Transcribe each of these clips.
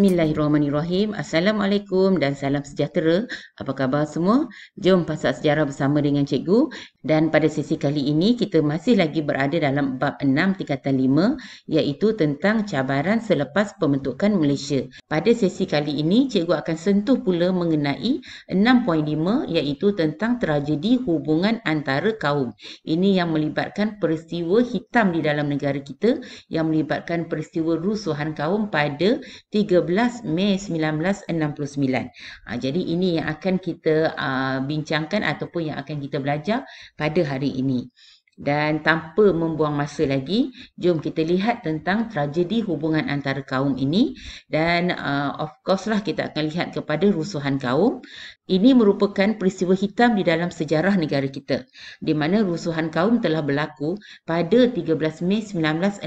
Bismillahirrahmanirrahim. Assalamualaikum dan salam sejahtera. Apa khabar semua? Jom pasal sejarah bersama dengan cikgu. Dan pada sesi kali ini, kita masih lagi berada dalam bab 6 tingkatan 5 iaitu tentang cabaran selepas pembentukan Malaysia. Pada sesi kali ini, cikgu akan sentuh pula mengenai 6.5 iaitu tentang tragedi hubungan antara kaum. Ini yang melibatkan peristiwa hitam di dalam negara kita yang melibatkan peristiwa rusuhan kaum pada 13 Mei 1969. Ha, jadi ini yang akan kita uh, bincangkan ataupun yang akan kita belajar pada hari ini. Dan tanpa membuang masa lagi, jom kita lihat tentang tragedi hubungan antara kaum ini dan uh, of course lah kita akan lihat kepada rusuhan kaum. Ini merupakan peristiwa hitam di dalam sejarah negara kita di mana rusuhan kaum telah berlaku pada 13 Mei 1969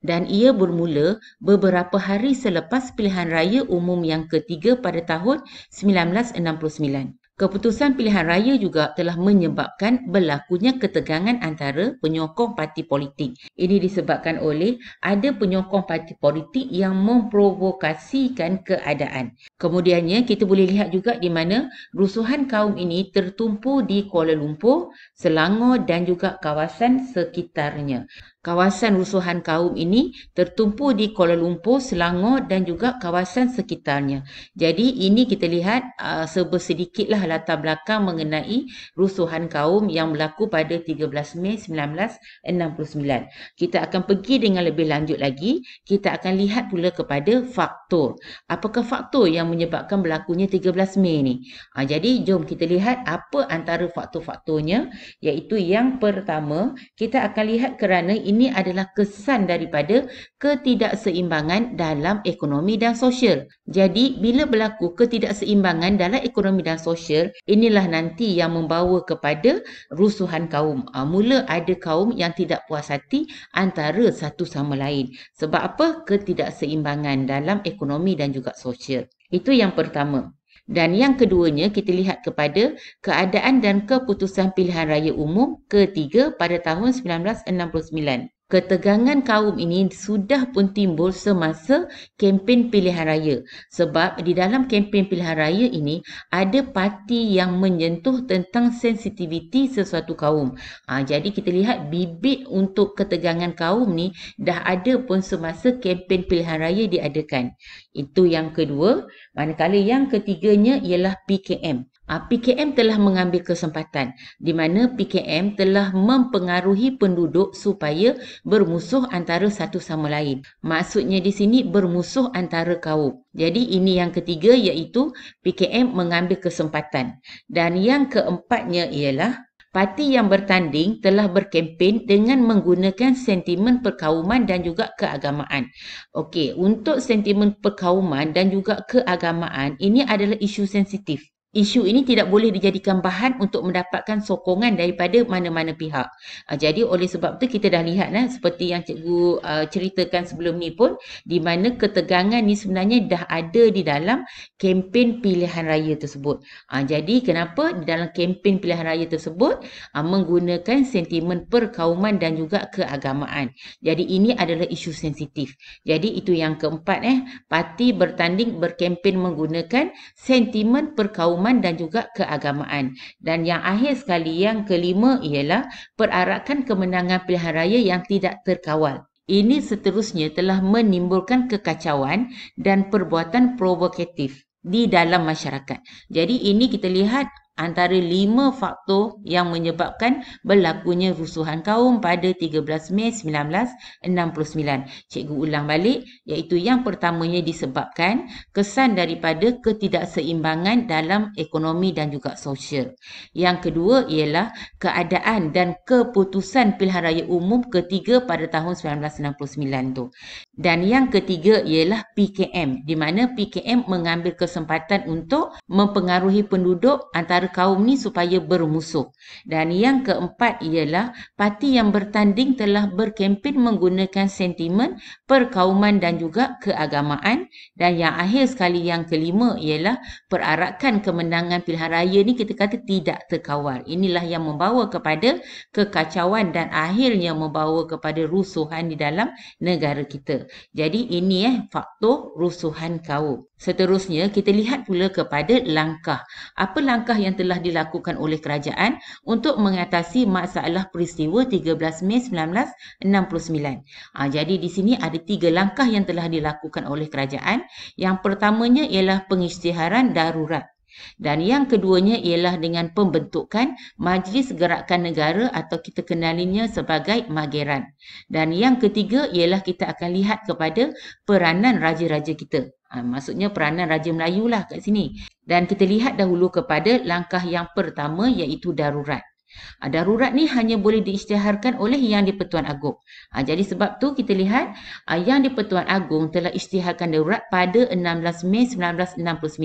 dan ia bermula beberapa hari selepas pilihan raya umum yang ketiga pada tahun 1969. Keputusan pilihan raya juga telah menyebabkan berlakunya ketegangan antara penyokong parti politik. Ini disebabkan oleh ada penyokong parti politik yang memprovokasikan keadaan. Kemudiannya kita boleh lihat juga di mana rusuhan kaum ini tertumpu di Kuala Lumpur, Selangor dan juga kawasan sekitarnya kawasan rusuhan kaum ini tertumpu di Kuala Lumpur, Selangor dan juga kawasan sekitarnya. Jadi ini kita lihat uh, sebersedikitlah latar belakang mengenai rusuhan kaum yang berlaku pada 13 Mei 1969. Kita akan pergi dengan lebih lanjut lagi. Kita akan lihat pula kepada faktor. Apakah faktor yang menyebabkan berlakunya 13 Mei ni? Uh, jadi jom kita lihat apa antara faktor-faktornya iaitu yang pertama kita akan lihat kerana ini adalah kesan daripada ketidakseimbangan dalam ekonomi dan sosial. Jadi bila berlaku ketidakseimbangan dalam ekonomi dan sosial, inilah nanti yang membawa kepada rusuhan kaum. Ha, mula ada kaum yang tidak puas hati antara satu sama lain. Sebab apa? Ketidakseimbangan dalam ekonomi dan juga sosial. Itu yang pertama. Dan yang keduanya kita lihat kepada keadaan dan keputusan pilihan raya umum ketiga pada tahun 1969 ketegangan kaum ini sudah pun timbul semasa kempen pilihan raya sebab di dalam kempen pilihan raya ini ada parti yang menyentuh tentang sensitiviti sesuatu kaum. Ha, jadi kita lihat bibit untuk ketegangan kaum ni dah ada pun semasa kempen pilihan raya diadakan. Itu yang kedua, manakala yang ketiganya ialah PKM. Ah, PKM telah mengambil kesempatan di mana PKM telah mempengaruhi penduduk supaya bermusuh antara satu sama lain. Maksudnya di sini bermusuh antara kaum. Jadi ini yang ketiga iaitu PKM mengambil kesempatan. Dan yang keempatnya ialah parti yang bertanding telah berkempen dengan menggunakan sentimen perkauman dan juga keagamaan. Okey, untuk sentimen perkauman dan juga keagamaan ini adalah isu sensitif isu ini tidak boleh dijadikan bahan untuk mendapatkan sokongan daripada mana-mana pihak. Uh, jadi oleh sebab tu kita dah lihat nah, seperti yang cikgu uh, ceritakan sebelum ni pun di mana ketegangan ni sebenarnya dah ada di dalam kempen pilihan raya tersebut. Uh, jadi kenapa di dalam kempen pilihan raya tersebut uh, menggunakan sentimen perkauman dan juga keagamaan. Jadi ini adalah isu sensitif. Jadi itu yang keempat eh parti bertanding berkempen menggunakan sentimen perkauman pedoman dan juga keagamaan. Dan yang akhir sekali, yang kelima ialah perarakan kemenangan pilihan raya yang tidak terkawal. Ini seterusnya telah menimbulkan kekacauan dan perbuatan provokatif di dalam masyarakat. Jadi ini kita lihat antara lima faktor yang menyebabkan berlakunya rusuhan kaum pada 13 Mei 1969. Cikgu ulang balik iaitu yang pertamanya disebabkan kesan daripada ketidakseimbangan dalam ekonomi dan juga sosial. Yang kedua ialah keadaan dan keputusan pilihan raya umum ketiga pada tahun 1969 tu. Dan yang ketiga ialah PKM di mana PKM mengambil kesempatan untuk mempengaruhi penduduk antara antara kaum ni supaya bermusuh. Dan yang keempat ialah parti yang bertanding telah berkempen menggunakan sentimen perkauman dan juga keagamaan. Dan yang akhir sekali yang kelima ialah perarakan kemenangan pilihan raya ni kita kata tidak terkawal. Inilah yang membawa kepada kekacauan dan akhirnya membawa kepada rusuhan di dalam negara kita. Jadi ini eh faktor rusuhan kaum. Seterusnya kita lihat pula kepada langkah. Apa langkah yang yang telah dilakukan oleh kerajaan untuk mengatasi masalah peristiwa 13 Mei 1969. Ha, ah, jadi di sini ada tiga langkah yang telah dilakukan oleh kerajaan. Yang pertamanya ialah pengisytiharan darurat. Dan yang keduanya ialah dengan pembentukan Majlis Gerakan Negara atau kita kenalinya sebagai Mageran. Dan yang ketiga ialah kita akan lihat kepada peranan raja-raja kita. Ha, maksudnya peranan Raja Melayu lah kat sini. Dan kita lihat dahulu kepada langkah yang pertama iaitu darurat. Ha, darurat ni hanya boleh diisytiharkan oleh Yang di-Pertuan Agong. Ha, jadi sebab tu kita lihat ha, Yang di-Pertuan Agong telah isytiharkan darurat pada 16 Mei 1969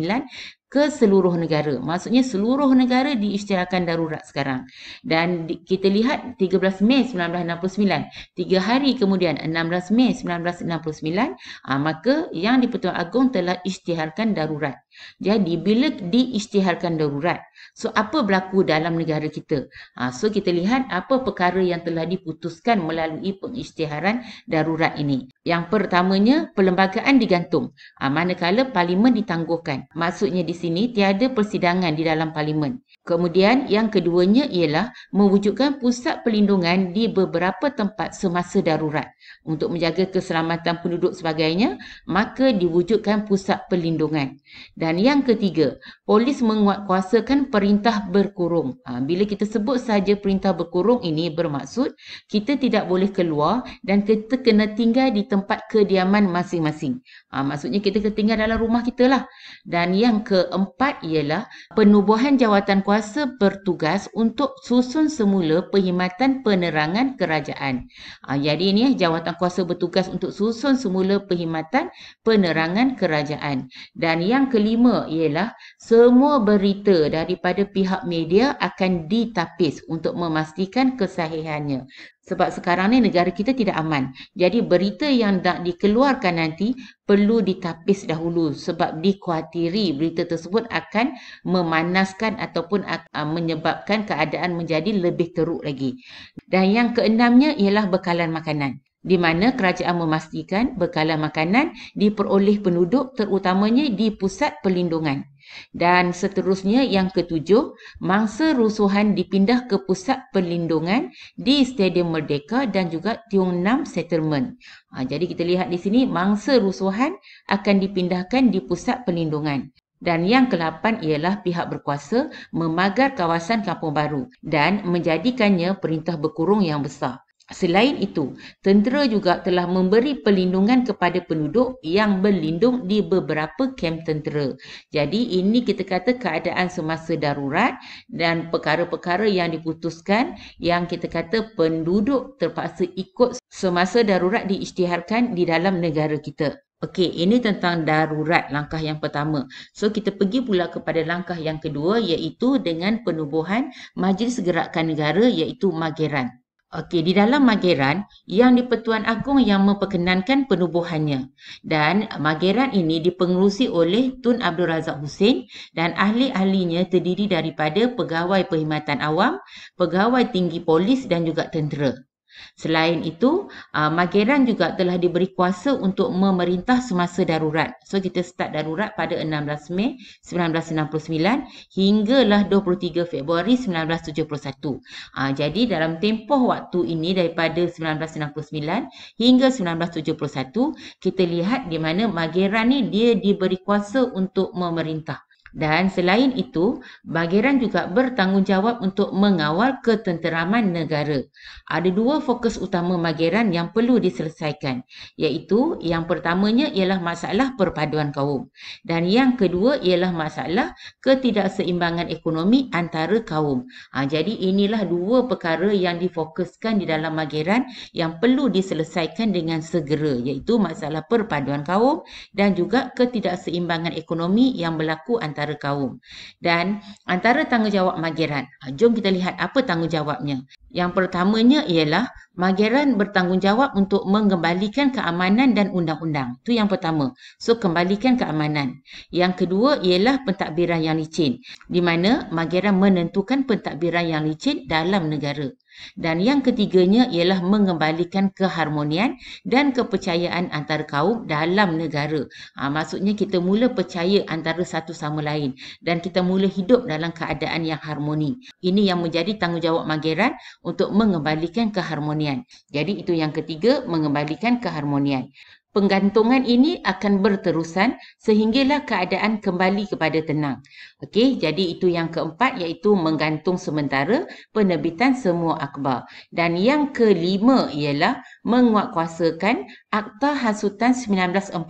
ke seluruh negara. Maksudnya seluruh negara diisytiharkan darurat sekarang. Dan di, kita lihat 13 Mei 1969, tiga hari kemudian 16 Mei 1969, aa, ah, maka Yang di-Pertuan Agong telah isytiharkan darurat. Jadi bila diisytiharkan darurat, so apa berlaku dalam negara kita? Ha, so kita lihat apa perkara yang telah diputuskan melalui pengisytiharan darurat ini. Yang pertamanya, perlembagaan digantung. Ha, manakala parlimen ditangguhkan. Maksudnya di sini, tiada persidangan di dalam parlimen. Kemudian, yang keduanya ialah mewujudkan pusat perlindungan di beberapa tempat semasa darurat. Untuk menjaga keselamatan penduduk sebagainya, maka diwujudkan pusat perlindungan. Dan yang ketiga, polis menguatkuasakan perintah berkurung. Ha, bila kita sebut saja perintah berkurung ini bermaksud kita tidak boleh keluar dan kita kena tinggal di tempat tempat kediaman masing-masing. Ha, maksudnya kita ketinggal dalam rumah kita lah. Dan yang keempat ialah penubuhan jawatan kuasa bertugas untuk susun semula perkhidmatan penerangan kerajaan. Ha, jadi ini eh, jawatan kuasa bertugas untuk susun semula perkhidmatan penerangan kerajaan. Dan yang kelima ialah semua berita daripada pihak media akan ditapis untuk memastikan kesahihannya sebab sekarang ni negara kita tidak aman. Jadi berita yang nak dikeluarkan nanti perlu ditapis dahulu sebab dikhawatiri berita tersebut akan memanaskan ataupun menyebabkan keadaan menjadi lebih teruk lagi. Dan yang keenamnya ialah bekalan makanan di mana kerajaan memastikan bekalan makanan diperoleh penduduk terutamanya di pusat perlindungan. Dan seterusnya yang ketujuh, mangsa rusuhan dipindah ke pusat perlindungan di Stadium Merdeka dan juga Tiong Nam Settlement. Ha, jadi kita lihat di sini mangsa rusuhan akan dipindahkan di pusat perlindungan. Dan yang kelapan ialah pihak berkuasa memagar kawasan kampung baru dan menjadikannya perintah berkurung yang besar. Selain itu, tentera juga telah memberi perlindungan kepada penduduk yang berlindung di beberapa kem tentera. Jadi ini kita kata keadaan semasa darurat dan perkara-perkara yang diputuskan yang kita kata penduduk terpaksa ikut semasa darurat diisytiharkan di dalam negara kita. Okey, ini tentang darurat langkah yang pertama. So kita pergi pula kepada langkah yang kedua iaitu dengan penubuhan Majlis Gerakan Negara iaitu Mageran. Okey, di dalam mageran yang di Pertuan Agong yang memperkenankan penubuhannya. Dan mageran ini dipengerusi oleh Tun Abdul Razak Hussein dan ahli-ahlinya terdiri daripada pegawai perkhidmatan awam, pegawai tinggi polis dan juga tentera. Selain itu, uh, Mageran juga telah diberi kuasa untuk memerintah semasa darurat. So kita start darurat pada 16 Mei 1969 hinggalah 23 Februari 1971. Uh, jadi dalam tempoh waktu ini daripada 1969 hingga 1971, kita lihat di mana Mageran ni dia diberi kuasa untuk memerintah. Dan selain itu, bagiran juga bertanggungjawab untuk mengawal ketenteraman negara. Ada dua fokus utama bagiran yang perlu diselesaikan, iaitu yang pertamanya ialah masalah perpaduan kaum dan yang kedua ialah masalah ketidakseimbangan ekonomi antara kaum. Ha, jadi inilah dua perkara yang difokuskan di dalam bagiran yang perlu diselesaikan dengan segera, iaitu masalah perpaduan kaum dan juga ketidakseimbangan ekonomi yang berlaku antara antara kaum. Dan antara tanggungjawab Mageran, ah, jom kita lihat apa tanggungjawabnya. Yang pertamanya ialah Mageran bertanggungjawab untuk mengembalikan keamanan dan undang-undang. Itu yang pertama. So, kembalikan keamanan. Yang kedua ialah pentadbiran yang licin. Di mana Mageran menentukan pentadbiran yang licin dalam negara. Dan yang ketiganya ialah mengembalikan keharmonian dan kepercayaan antar kaum dalam negara. Ha, maksudnya kita mula percaya antara satu sama lain dan kita mula hidup dalam keadaan yang harmoni. Ini yang menjadi tanggungjawab mageran untuk mengembalikan keharmonian. Jadi itu yang ketiga, mengembalikan keharmonian penggantungan ini akan berterusan sehinggalah keadaan kembali kepada tenang. Okey, jadi itu yang keempat iaitu menggantung sementara penerbitan semua akhbar. Dan yang kelima ialah menguatkuasakan Akta Hasutan 1948.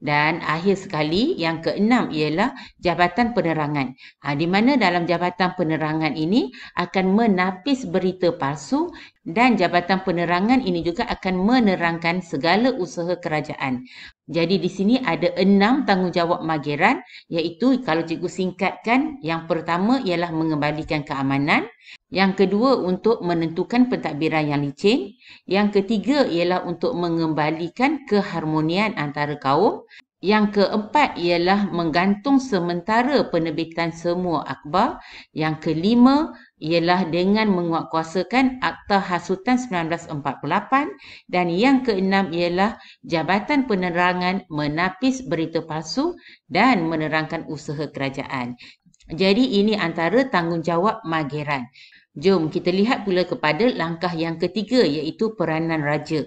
Dan akhir sekali yang keenam ialah Jabatan Penerangan ha, Di mana dalam Jabatan Penerangan ini akan menapis berita palsu dan jabatan penerangan ini juga akan menerangkan segala usaha kerajaan. Jadi di sini ada enam tanggungjawab mageran iaitu kalau cikgu singkatkan yang pertama ialah mengembalikan keamanan. Yang kedua untuk menentukan pentadbiran yang licin. Yang ketiga ialah untuk mengembalikan keharmonian antara kaum. Yang keempat ialah menggantung sementara penerbitan semua akhbar. Yang kelima ialah dengan menguatkuasakan Akta Hasutan 1948. Dan yang keenam ialah Jabatan Penerangan menapis berita palsu dan menerangkan usaha kerajaan. Jadi ini antara tanggungjawab mageran. Jom kita lihat pula kepada langkah yang ketiga iaitu peranan raja.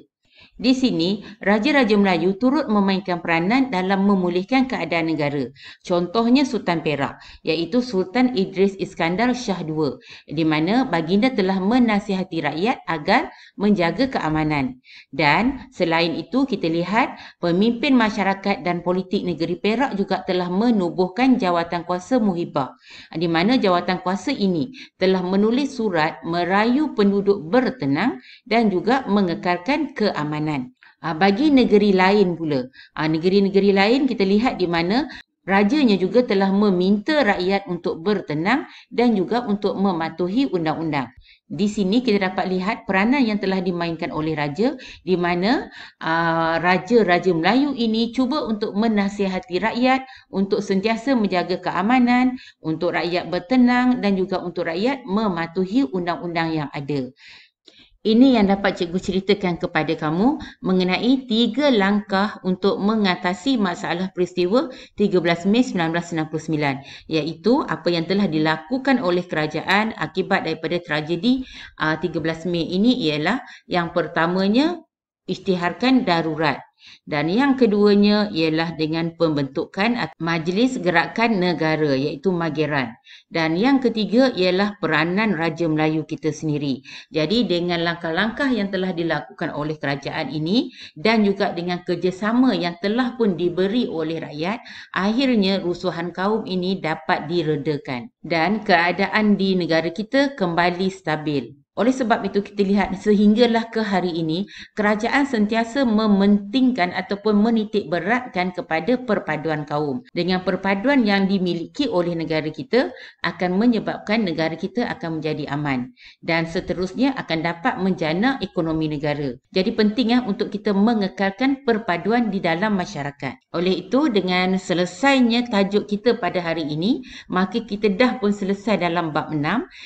Di sini, raja-raja Melayu turut memainkan peranan dalam memulihkan keadaan negara. Contohnya Sultan Perak, iaitu Sultan Idris Iskandar Shah II, di mana baginda telah menasihati rakyat agar menjaga keamanan. Dan selain itu, kita lihat pemimpin masyarakat dan politik negeri Perak juga telah menubuhkan jawatan kuasa muhibah, di mana jawatan kuasa ini telah menulis surat merayu penduduk bertenang dan juga mengekalkan keamanan kemenangan. Ah, bagi negeri lain pula, ah, negeri-negeri lain kita lihat di mana rajanya juga telah meminta rakyat untuk bertenang dan juga untuk mematuhi undang-undang. Di sini kita dapat lihat peranan yang telah dimainkan oleh raja di mana ah, raja-raja Melayu ini cuba untuk menasihati rakyat untuk sentiasa menjaga keamanan, untuk rakyat bertenang dan juga untuk rakyat mematuhi undang-undang yang ada. Ini yang dapat cikgu ceritakan kepada kamu mengenai tiga langkah untuk mengatasi masalah peristiwa 13 Mei 1969 iaitu apa yang telah dilakukan oleh kerajaan akibat daripada tragedi 13 ah, Mei ini ialah yang pertamanya Ikhtiarkan darurat dan yang keduanya ialah dengan pembentukan Majlis Gerakan Negara iaitu Mageran dan yang ketiga ialah peranan Raja Melayu kita sendiri. Jadi dengan langkah-langkah yang telah dilakukan oleh kerajaan ini dan juga dengan kerjasama yang telah pun diberi oleh rakyat, akhirnya rusuhan kaum ini dapat diredakan dan keadaan di negara kita kembali stabil. Oleh sebab itu kita lihat sehinggalah ke hari ini kerajaan sentiasa mementingkan ataupun menitik beratkan kepada perpaduan kaum. Dengan perpaduan yang dimiliki oleh negara kita akan menyebabkan negara kita akan menjadi aman dan seterusnya akan dapat menjana ekonomi negara. Jadi pentingnya eh, untuk kita mengekalkan perpaduan di dalam masyarakat. Oleh itu dengan selesainya tajuk kita pada hari ini maka kita dah pun selesai dalam bab 6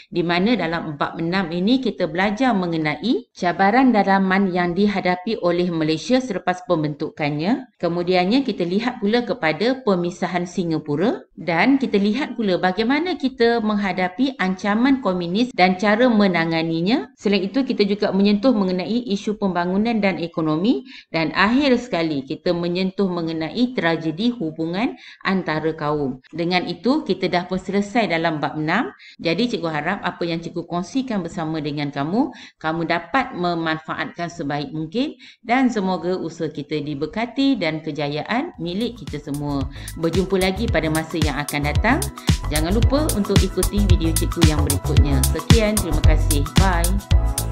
di mana dalam bab 6 ini kita belajar mengenai cabaran dalaman yang dihadapi oleh Malaysia selepas pembentukannya. Kemudiannya kita lihat pula kepada pemisahan Singapura dan kita lihat pula bagaimana kita menghadapi ancaman komunis dan cara menanganinya. Selain itu kita juga menyentuh mengenai isu pembangunan dan ekonomi dan akhir sekali kita menyentuh mengenai tragedi hubungan antara kaum. Dengan itu kita dah pun selesai dalam bab 6. Jadi cikgu harap apa yang cikgu kongsikan bersama dengan kamu. Kamu dapat memanfaatkan sebaik mungkin dan semoga usaha kita diberkati dan kejayaan milik kita semua. Berjumpa lagi pada masa yang akan datang. Jangan lupa untuk ikuti video cikgu yang berikutnya. Sekian, terima kasih. Bye.